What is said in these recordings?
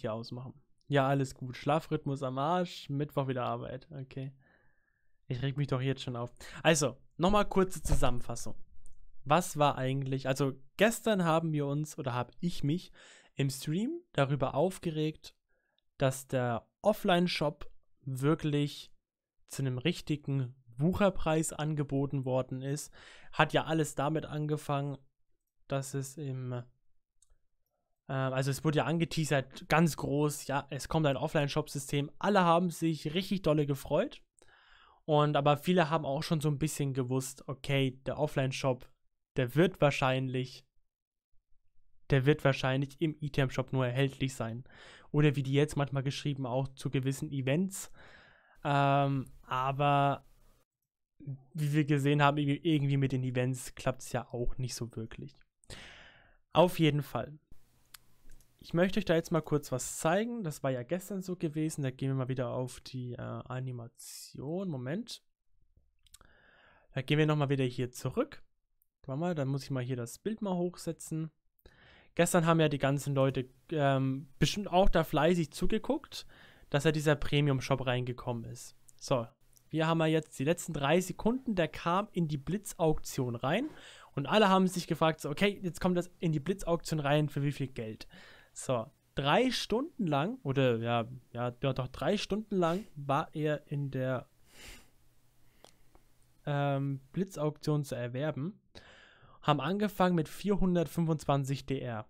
hier ausmachen. Ja, alles gut. Schlafrhythmus am Arsch, Mittwoch wieder Arbeit. Okay. Ich reg mich doch jetzt schon auf. Also, nochmal kurze Zusammenfassung. Was war eigentlich, also gestern haben wir uns oder habe ich mich im Stream darüber aufgeregt, dass der Offline-Shop wirklich zu einem richtigen Wucherpreis angeboten worden ist. Hat ja alles damit angefangen, dass es im ähm, also es wurde ja angeteasert, ganz groß, ja, es kommt ein Offline-Shop-System. Alle haben sich richtig dolle gefreut. Und aber viele haben auch schon so ein bisschen gewusst, okay, der Offline-Shop, der wird wahrscheinlich, der wird wahrscheinlich im Item-Shop nur erhältlich sein. Oder wie die jetzt manchmal geschrieben, auch zu gewissen Events. Ähm, aber wie wir gesehen haben, irgendwie mit den Events klappt es ja auch nicht so wirklich. Auf jeden Fall ich möchte euch da jetzt mal kurz was zeigen. Das war ja gestern so gewesen. Da gehen wir mal wieder auf die äh, Animation. Moment. Da gehen wir nochmal wieder hier zurück. Warte mal, dann muss ich mal hier das Bild mal hochsetzen. Gestern haben ja die ganzen Leute ähm, bestimmt auch da fleißig zugeguckt, dass er dieser Premium-Shop reingekommen ist. So, wir haben ja jetzt die letzten drei Sekunden, der kam in die Blitzauktion rein und alle haben sich gefragt, so, okay, jetzt kommt das in die Blitzauktion rein, für wie viel Geld? So, drei Stunden lang, oder ja, ja, doch drei Stunden lang war er in der ähm, Blitzauktion zu erwerben. Haben angefangen mit 425 DR.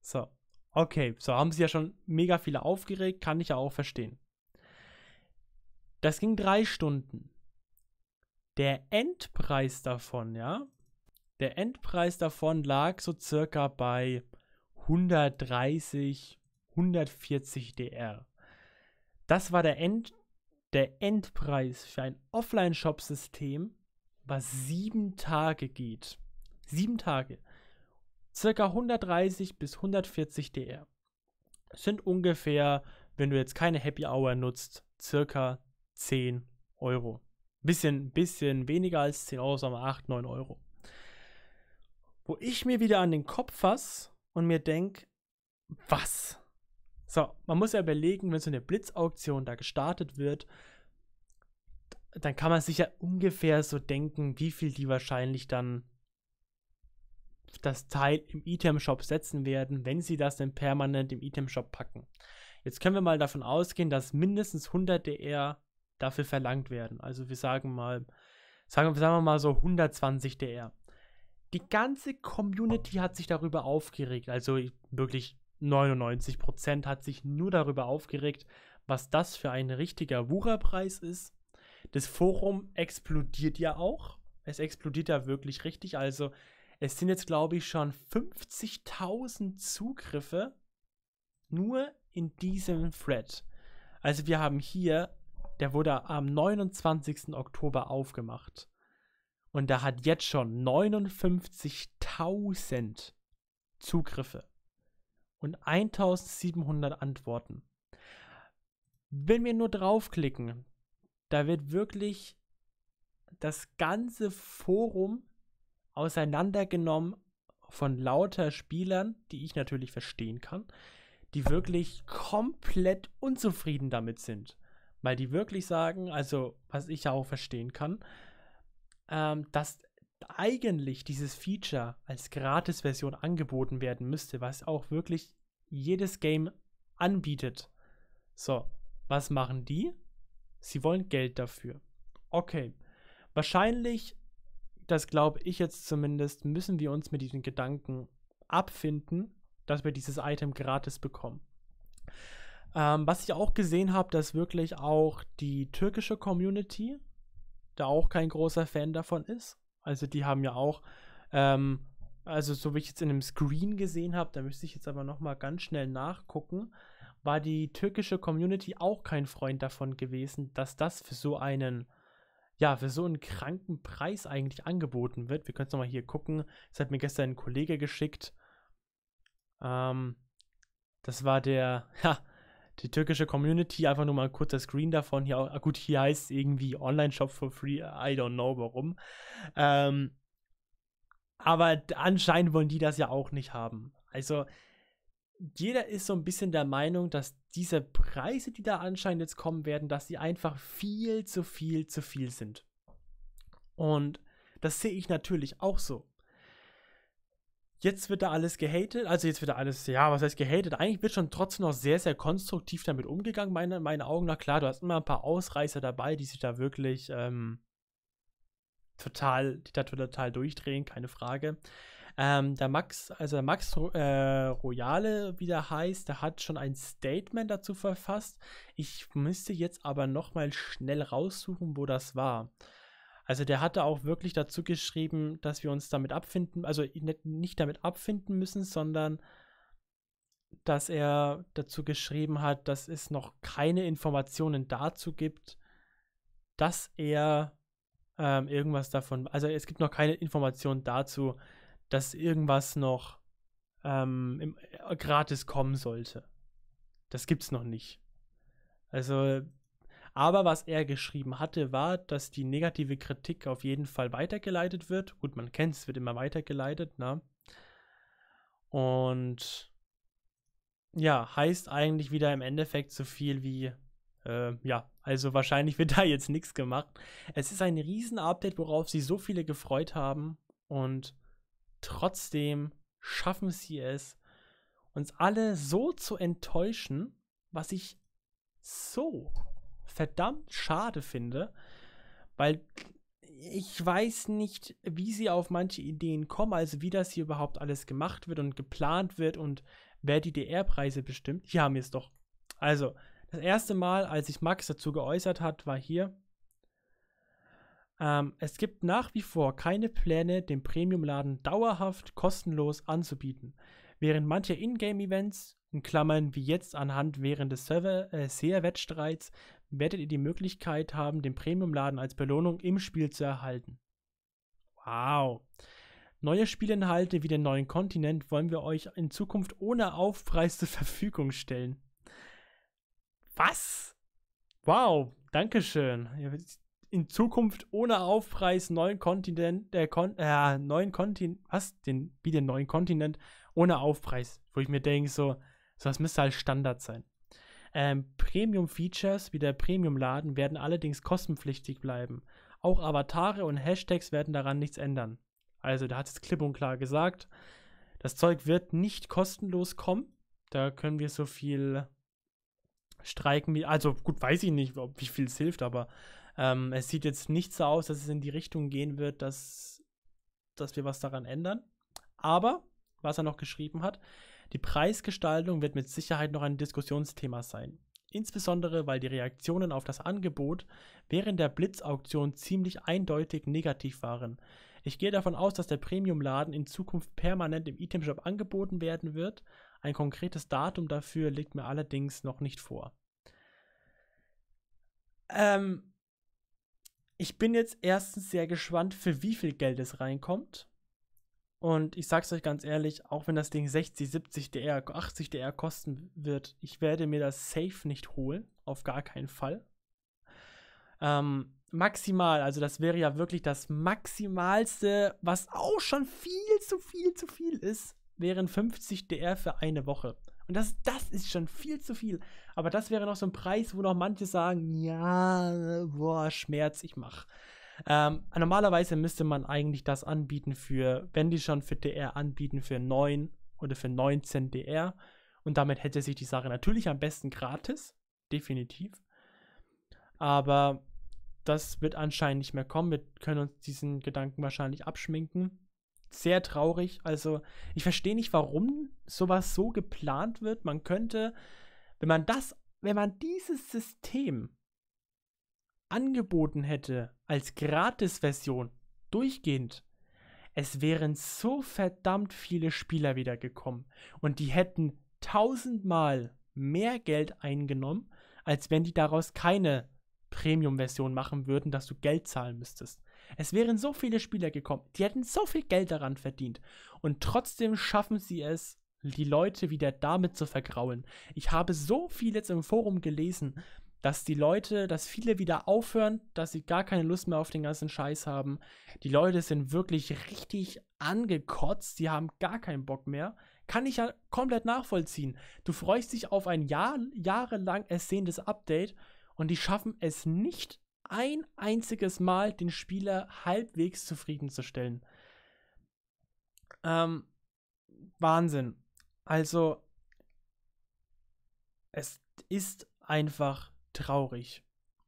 So, okay, so haben sie ja schon mega viele aufgeregt, kann ich ja auch verstehen. Das ging drei Stunden. Der Endpreis davon, ja, der Endpreis davon lag so circa bei 130, 140 DR. Das war der, End, der Endpreis für ein Offline-Shop-System, was sieben Tage geht. Sieben Tage. Circa 130 bis 140 DR. sind ungefähr, wenn du jetzt keine Happy Hour nutzt, circa 10 Euro. Bisschen, bisschen weniger als 10 Euro, sondern 8, 9 Euro. Wo ich mir wieder an den Kopf fasse, und mir denke, was? So, man muss ja überlegen, wenn so eine Blitzauktion da gestartet wird, dann kann man sich ja ungefähr so denken, wie viel die wahrscheinlich dann das Teil im Item-Shop setzen werden, wenn sie das denn permanent im Item-Shop packen. Jetzt können wir mal davon ausgehen, dass mindestens 100 DR dafür verlangt werden. Also wir sagen mal, sagen, sagen wir mal so 120 DR. Die ganze Community hat sich darüber aufgeregt. Also wirklich 99% hat sich nur darüber aufgeregt, was das für ein richtiger Wucherpreis ist. Das Forum explodiert ja auch. Es explodiert ja wirklich richtig. Also es sind jetzt, glaube ich, schon 50.000 Zugriffe nur in diesem Thread. Also wir haben hier, der wurde am 29. Oktober aufgemacht. Und da hat jetzt schon 59.000 Zugriffe und 1700 Antworten. Wenn wir nur draufklicken, da wird wirklich das ganze Forum auseinandergenommen von lauter Spielern, die ich natürlich verstehen kann, die wirklich komplett unzufrieden damit sind. Weil die wirklich sagen, also was ich ja auch verstehen kann, ähm, dass eigentlich dieses Feature als Gratis-Version angeboten werden müsste, was auch wirklich jedes Game anbietet. So, was machen die? Sie wollen Geld dafür. Okay, wahrscheinlich, das glaube ich jetzt zumindest, müssen wir uns mit diesen Gedanken abfinden, dass wir dieses Item gratis bekommen. Ähm, was ich auch gesehen habe, dass wirklich auch die türkische Community da auch kein großer Fan davon ist. Also die haben ja auch, ähm, also so wie ich jetzt in einem Screen gesehen habe, da müsste ich jetzt aber nochmal ganz schnell nachgucken, war die türkische Community auch kein Freund davon gewesen, dass das für so einen, ja, für so einen kranken Preis eigentlich angeboten wird. Wir können es nochmal hier gucken. Das hat mir gestern ein Kollege geschickt. Ähm, das war der, ja, die türkische Community, einfach nur mal ein kurzer Screen davon. Hier, ah, gut, hier heißt es irgendwie Online-Shop for free, I don't know warum. Ähm, aber anscheinend wollen die das ja auch nicht haben. Also, jeder ist so ein bisschen der Meinung, dass diese Preise, die da anscheinend jetzt kommen werden, dass sie einfach viel zu viel zu viel sind. Und das sehe ich natürlich auch so. Jetzt wird da alles gehatet, also jetzt wird da alles, ja, was heißt gehatet? Eigentlich wird schon trotzdem noch sehr, sehr konstruktiv damit umgegangen, meine, meinen Augen nach. Klar, du hast immer ein paar Ausreißer dabei, die sich da wirklich ähm, total, die da total durchdrehen, keine Frage. Ähm, der Max, also der Max äh, Royale, wie der heißt, der hat schon ein Statement dazu verfasst. Ich müsste jetzt aber nochmal schnell raussuchen, wo das war. Also der hatte auch wirklich dazu geschrieben, dass wir uns damit abfinden, also nicht damit abfinden müssen, sondern dass er dazu geschrieben hat, dass es noch keine Informationen dazu gibt, dass er ähm, irgendwas davon, also es gibt noch keine Informationen dazu, dass irgendwas noch ähm, im, äh, gratis kommen sollte. Das gibt es noch nicht. Also aber was er geschrieben hatte, war, dass die negative Kritik auf jeden Fall weitergeleitet wird. Gut, man kennt es, wird immer weitergeleitet, ne? Und ja, heißt eigentlich wieder im Endeffekt so viel wie, äh, ja, also wahrscheinlich wird da jetzt nichts gemacht. Es ist ein Riesen-Update, worauf sich so viele gefreut haben und trotzdem schaffen sie es, uns alle so zu enttäuschen, was ich so verdammt schade finde, weil ich weiß nicht, wie sie auf manche Ideen kommen, also wie das hier überhaupt alles gemacht wird und geplant wird und wer die DR-Preise bestimmt. Hier haben wir es doch. Also, das erste Mal, als sich Max dazu geäußert hat, war hier. Ähm, es gibt nach wie vor keine Pläne, den Premiumladen dauerhaft kostenlos anzubieten. Während manche Ingame-Events in Klammern wie jetzt anhand während des SEA-Wettstreits, äh, werdet ihr die Möglichkeit haben, den Premium-Laden als Belohnung im Spiel zu erhalten. Wow! Neue Spielinhalte wie den neuen Kontinent wollen wir euch in Zukunft ohne Aufpreis zur Verfügung stellen. Was? Wow, Dankeschön. In Zukunft ohne Aufpreis neuen Kontinent, äh, Kon äh neuen Kontinent, was? Den, wie den neuen Kontinent ohne Aufpreis, wo ich mir denke so, so, das müsste halt Standard sein. Ähm, Premium-Features wie der Premium-Laden werden allerdings kostenpflichtig bleiben. Auch Avatare und Hashtags werden daran nichts ändern. Also, da hat es klipp und klar gesagt, das Zeug wird nicht kostenlos kommen. Da können wir so viel streiken wie. Also, gut, weiß ich nicht, wie viel es hilft, aber ähm, es sieht jetzt nicht so aus, dass es in die Richtung gehen wird, dass, dass wir was daran ändern. Aber, was er noch geschrieben hat, die Preisgestaltung wird mit Sicherheit noch ein Diskussionsthema sein, insbesondere weil die Reaktionen auf das Angebot während der Blitzauktion ziemlich eindeutig negativ waren. Ich gehe davon aus, dass der Premium-Laden in Zukunft permanent im Itemshop angeboten werden wird. Ein konkretes Datum dafür liegt mir allerdings noch nicht vor. Ähm, ich bin jetzt erstens sehr gespannt, für wie viel Geld es reinkommt. Und ich sag's euch ganz ehrlich, auch wenn das Ding 60, 70 DR, 80 DR kosten wird, ich werde mir das safe nicht holen. Auf gar keinen Fall. Ähm, maximal, also das wäre ja wirklich das Maximalste, was auch schon viel zu viel zu viel ist, wären 50 DR für eine Woche. Und das, das ist schon viel zu viel. Aber das wäre noch so ein Preis, wo noch manche sagen, ja, boah, Schmerz, ich mach. Ähm, normalerweise müsste man eigentlich das anbieten für, wenn die schon für DR anbieten, für 9 oder für 19 DR. Und damit hätte sich die Sache natürlich am besten gratis, definitiv. Aber das wird anscheinend nicht mehr kommen. Wir können uns diesen Gedanken wahrscheinlich abschminken. Sehr traurig. Also ich verstehe nicht, warum sowas so geplant wird. Man könnte, wenn man das, wenn man dieses System angeboten hätte, als Gratis-Version, durchgehend, es wären so verdammt viele Spieler wiedergekommen und die hätten tausendmal mehr Geld eingenommen, als wenn die daraus keine Premium-Version machen würden, dass du Geld zahlen müsstest. Es wären so viele Spieler gekommen, die hätten so viel Geld daran verdient und trotzdem schaffen sie es, die Leute wieder damit zu vergraulen. Ich habe so viel jetzt im Forum gelesen, dass die Leute, dass viele wieder aufhören, dass sie gar keine Lust mehr auf den ganzen Scheiß haben. Die Leute sind wirklich richtig angekotzt, die haben gar keinen Bock mehr. Kann ich ja komplett nachvollziehen. Du freust dich auf ein Jahr, jahrelang ersehntes Update und die schaffen es nicht ein einziges Mal, den Spieler halbwegs zufriedenzustellen. Ähm, Wahnsinn. Also, es ist einfach traurig.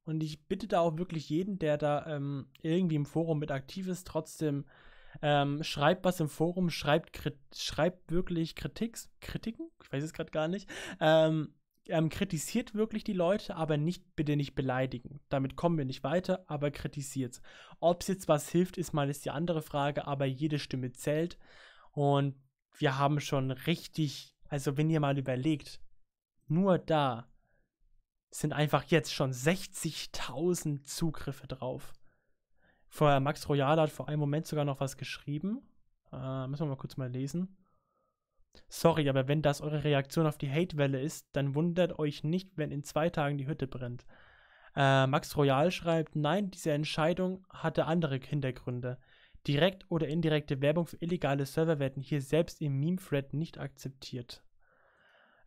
Und ich bitte da auch wirklich jeden, der da ähm, irgendwie im Forum mit aktiv ist, trotzdem ähm, schreibt was im Forum, schreibt, krit schreibt wirklich Kritiks, Kritiken, ich weiß es gerade gar nicht, ähm, ähm, kritisiert wirklich die Leute, aber nicht bitte nicht beleidigen. Damit kommen wir nicht weiter, aber kritisiert. Ob es jetzt was hilft, ist mal ist die andere Frage, aber jede Stimme zählt. Und wir haben schon richtig, also wenn ihr mal überlegt, nur da sind einfach jetzt schon 60.000 Zugriffe drauf. Vorher Max Royale hat vor einem Moment sogar noch was geschrieben. Äh, müssen wir mal kurz mal lesen. Sorry, aber wenn das eure Reaktion auf die Hatewelle ist, dann wundert euch nicht, wenn in zwei Tagen die Hütte brennt. Äh, Max Royal schreibt, nein, diese Entscheidung hatte andere Hintergründe. Direkt oder indirekte Werbung für illegale Server werden hier selbst im Meme-Thread nicht akzeptiert.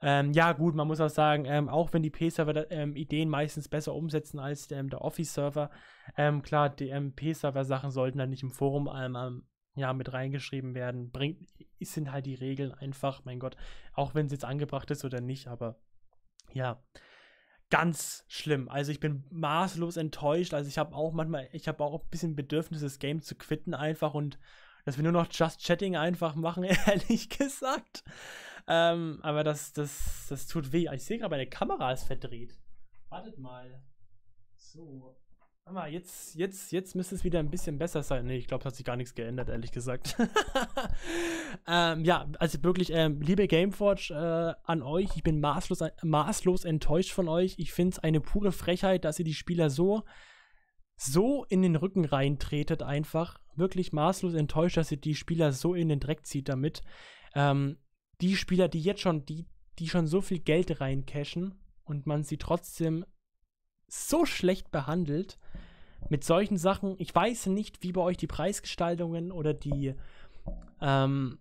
Ähm, ja, gut, man muss auch sagen, ähm, auch wenn die P-Server ähm, Ideen meistens besser umsetzen als ähm, der Office-Server, ähm, klar, die ähm, P-Server-Sachen sollten dann nicht im Forum ja, mit reingeschrieben werden. Bringt, sind halt die Regeln einfach, mein Gott, auch wenn es jetzt angebracht ist oder nicht, aber ja. Ganz schlimm. Also ich bin maßlos enttäuscht. Also ich habe auch manchmal, ich habe auch ein bisschen Bedürfnis, das Game zu quitten einfach und dass wir nur noch Just Chatting einfach machen, ehrlich gesagt. Ähm, aber das, das, das tut weh. Ich sehe gerade, meine Kamera ist verdreht. Wartet mal. So. Aber jetzt, jetzt, jetzt müsste es wieder ein bisschen besser sein. Nee, ich glaube, es hat sich gar nichts geändert, ehrlich gesagt. ähm, ja, also wirklich, ähm, liebe Gameforge, äh, an euch. Ich bin maßlos, maßlos enttäuscht von euch. Ich finde es eine pure Frechheit, dass ihr die Spieler so so in den Rücken reintretet, einfach wirklich maßlos enttäuscht, dass ihr die Spieler so in den Dreck zieht damit. Ähm, die Spieler, die jetzt schon, die, die schon so viel Geld reincashen und man sie trotzdem so schlecht behandelt mit solchen Sachen. Ich weiß nicht, wie bei euch die Preisgestaltungen oder die, ähm,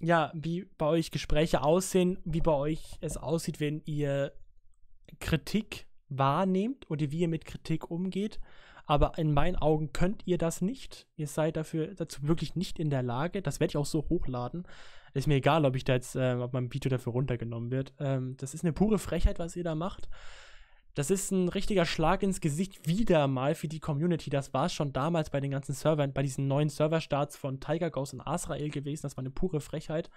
ja, wie bei euch Gespräche aussehen, wie bei euch es aussieht, wenn ihr Kritik wahrnehmt oder wie ihr mit Kritik umgeht. Aber in meinen Augen könnt ihr das nicht. Ihr seid dafür dazu wirklich nicht in der Lage. Das werde ich auch so hochladen. Ist mir egal, ob ich da jetzt, äh, ob mein Video dafür runtergenommen wird. Ähm, das ist eine pure Frechheit, was ihr da macht. Das ist ein richtiger Schlag ins Gesicht wieder mal für die Community. Das war es schon damals bei den ganzen Servern, bei diesen neuen Serverstarts von Tiger Ghost und Azrael gewesen. Das war eine pure Frechheit.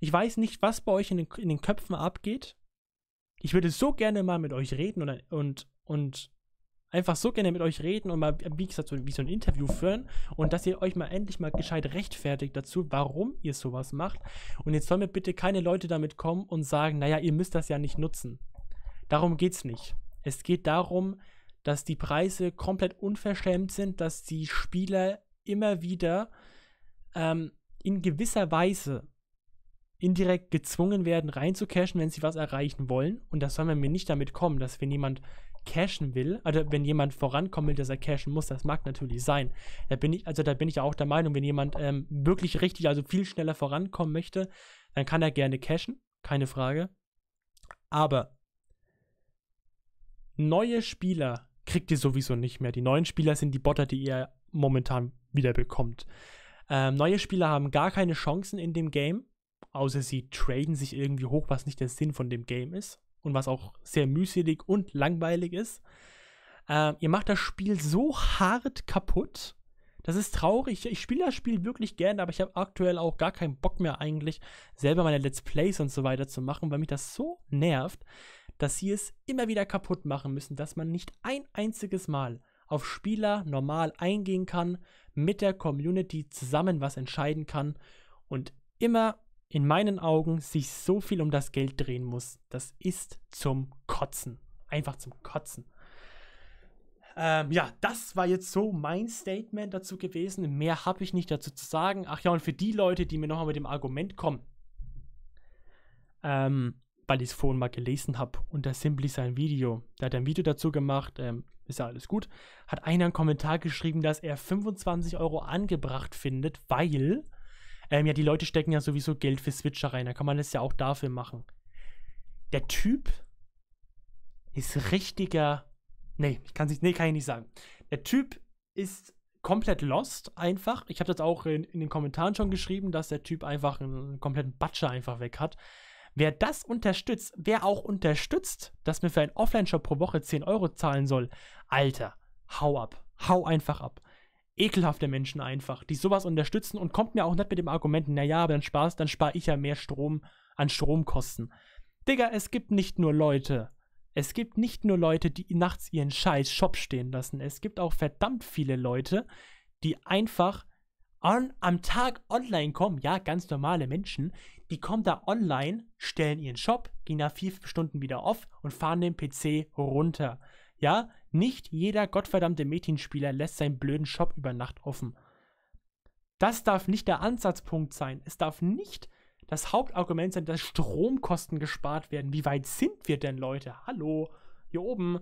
Ich weiß nicht, was bei euch in den, in den Köpfen abgeht. Ich würde so gerne mal mit euch reden und, und, und einfach so gerne mit euch reden und mal, wie gesagt, so, wie so ein Interview führen und dass ihr euch mal endlich mal gescheit rechtfertigt dazu, warum ihr sowas macht. Und jetzt sollen mir bitte keine Leute damit kommen und sagen, naja, ihr müsst das ja nicht nutzen. Darum geht's nicht. Es geht darum, dass die Preise komplett unverschämt sind, dass die Spieler immer wieder ähm, in gewisser Weise indirekt gezwungen werden, reinzucashen, wenn sie was erreichen wollen. Und das soll man mir nicht damit kommen, dass wenn jemand cashen will, also wenn jemand vorankommen will, dass er cashen muss, das mag natürlich sein. Da bin ich, also da bin ich auch der Meinung, wenn jemand ähm, wirklich richtig, also viel schneller vorankommen möchte, dann kann er gerne cashen, keine Frage. Aber neue Spieler kriegt ihr sowieso nicht mehr. Die neuen Spieler sind die Botter, die ihr momentan wieder bekommt. Ähm, neue Spieler haben gar keine Chancen in dem Game, außer sie traden sich irgendwie hoch, was nicht der Sinn von dem Game ist und was auch sehr mühselig und langweilig ist. Ähm, ihr macht das Spiel so hart kaputt. Das ist traurig. Ich, ich spiele das Spiel wirklich gerne, aber ich habe aktuell auch gar keinen Bock mehr eigentlich, selber meine Let's Plays und so weiter zu machen, weil mich das so nervt, dass sie es immer wieder kaputt machen müssen, dass man nicht ein einziges Mal auf Spieler normal eingehen kann, mit der Community zusammen was entscheiden kann und immer in meinen Augen sich so viel um das Geld drehen muss, das ist zum Kotzen. Einfach zum Kotzen. Ähm, ja, das war jetzt so mein Statement dazu gewesen. Mehr habe ich nicht dazu zu sagen. Ach ja, und für die Leute, die mir nochmal mit dem Argument kommen, ähm, weil ich es vorhin mal gelesen habe, unter Simply sein Video, da hat er ein Video dazu gemacht, ähm, ist ja alles gut, hat einer einen Kommentar geschrieben, dass er 25 Euro angebracht findet, weil ähm, ja, die Leute stecken ja sowieso Geld für Switcher rein. Da kann man das ja auch dafür machen. Der Typ ist richtiger. Nee, ich kann es nee, kann ich nicht sagen. Der Typ ist komplett lost einfach. Ich habe das auch in, in, den Kommentaren schon geschrieben, dass der Typ einfach einen, einen kompletten Batscher einfach weg hat. Wer das unterstützt, wer auch unterstützt, dass man für einen Offline-Shop pro Woche 10 Euro zahlen soll, Alter, hau ab. Hau einfach ab ekelhafte Menschen einfach, die sowas unterstützen und kommt mir auch nicht mit dem Argument, naja, aber dann Spaß, dann spare ich ja mehr Strom an Stromkosten. Digga, es gibt nicht nur Leute. Es gibt nicht nur Leute, die nachts ihren scheiß Shop stehen lassen. Es gibt auch verdammt viele Leute, die einfach on, am Tag online kommen. Ja, ganz normale Menschen. Die kommen da online, stellen ihren Shop, gehen nach vier Stunden wieder auf und fahren den PC runter. Ja, nicht jeder gottverdammte Metin-Spieler lässt seinen blöden Shop über Nacht offen. Das darf nicht der Ansatzpunkt sein. Es darf nicht das Hauptargument sein, dass Stromkosten gespart werden. Wie weit sind wir denn, Leute? Hallo, hier oben.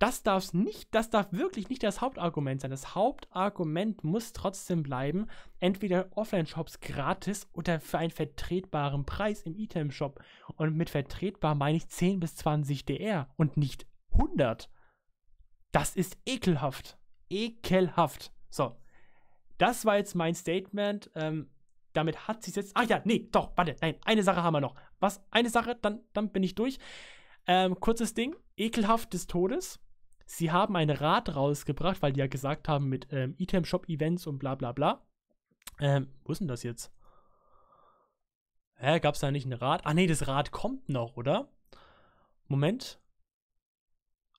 Das darf nicht, das darf wirklich nicht das Hauptargument sein. Das Hauptargument muss trotzdem bleiben, entweder Offline-Shops gratis oder für einen vertretbaren Preis im Item-Shop. Und mit vertretbar meine ich 10 bis 20 DR und nicht 100. Das ist ekelhaft. Ekelhaft. So. Das war jetzt mein Statement. Ähm, damit hat sich jetzt. Ach ja, nee, doch, warte, nein, eine Sache haben wir noch. Was? Eine Sache, dann, dann bin ich durch. Ähm, kurzes Ding: Ekelhaft des Todes. Sie haben ein Rad rausgebracht, weil die ja gesagt haben mit ähm, Item-Shop-Events und bla bla bla. Ähm, wo ist denn das jetzt? Hä, gab's da nicht ein Rad? Ah, nee, das Rad kommt noch, oder? Moment.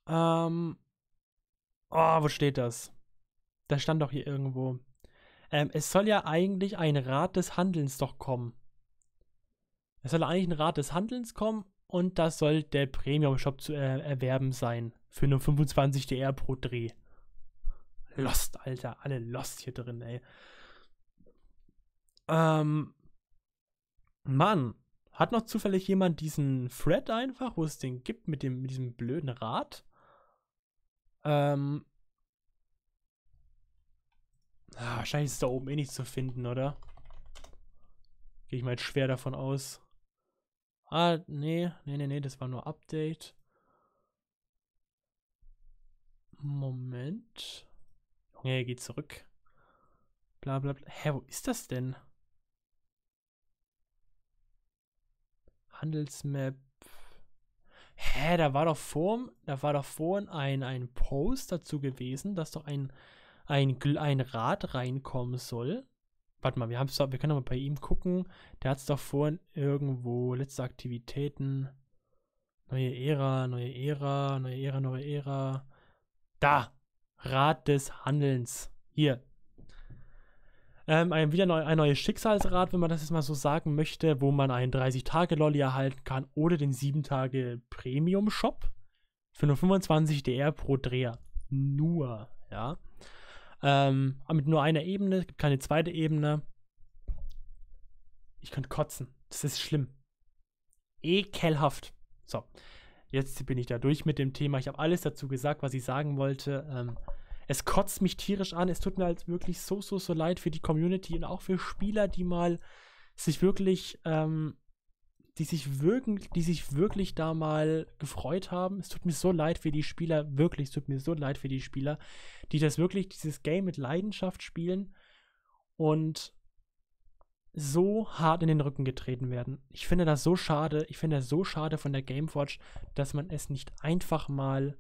Ähm, Oh, wo steht das? Da stand doch hier irgendwo. Ähm, es soll ja eigentlich ein Rat des Handelns doch kommen. Es soll eigentlich ein Rat des Handelns kommen und das soll der Premium-Shop zu äh, erwerben sein. Für nur 25 DR pro Dreh. Lost, Alter. Alle Lost hier drin, ey. Ähm, Mann, hat noch zufällig jemand diesen Thread einfach, wo es den gibt mit, dem, mit diesem blöden Rad? Ähm. Ah, wahrscheinlich ist da oben eh nicht zu finden, oder? Gehe ich mal jetzt schwer davon aus. Ah, nee, nee, nee, nee, das war nur Update. Moment. Junge, nee, geht zurück. Bla bla bla. Hä, wo ist das denn? Handelsmap hä, da war doch vorm, da war doch vorhin ein, ein Post dazu gewesen, dass doch ein, ein, ein Rad reinkommen soll. Warte mal, wir haben wir können doch mal bei ihm gucken. Der hat es doch vorhin irgendwo, letzte Aktivitäten, neue Ära, neue Ära, neue Ära, neue Ära. Da! Rat des Handelns. Hier, ähm, ein, wieder neu, ein neues Schicksalsrad, wenn man das jetzt mal so sagen möchte, wo man einen 30-Tage-Lolli erhalten kann oder den 7-Tage-Premium-Shop für nur 25 DR pro Dreher. Nur, ja. Ähm, mit nur einer Ebene, es gibt keine zweite Ebene. Ich könnte kotzen. Das ist schlimm. Ekelhaft. So, jetzt bin ich da durch mit dem Thema. Ich habe alles dazu gesagt, was ich sagen wollte. Ähm, es kotzt mich tierisch an. Es tut mir halt wirklich so, so, so leid für die Community und auch für Spieler, die mal sich wirklich, ähm, die sich wirklich, die sich wirklich da mal gefreut haben. Es tut mir so leid für die Spieler, wirklich, es tut mir so leid für die Spieler, die das wirklich, dieses Game mit Leidenschaft spielen und so hart in den Rücken getreten werden. Ich finde das so schade, ich finde das so schade von der Gameforge, dass man es nicht einfach mal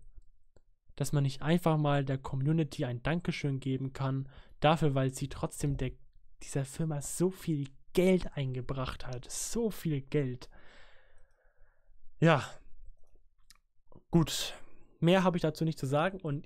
dass man nicht einfach mal der Community ein Dankeschön geben kann, dafür, weil sie trotzdem der, dieser Firma so viel Geld eingebracht hat. So viel Geld. Ja. Gut. Mehr habe ich dazu nicht zu sagen und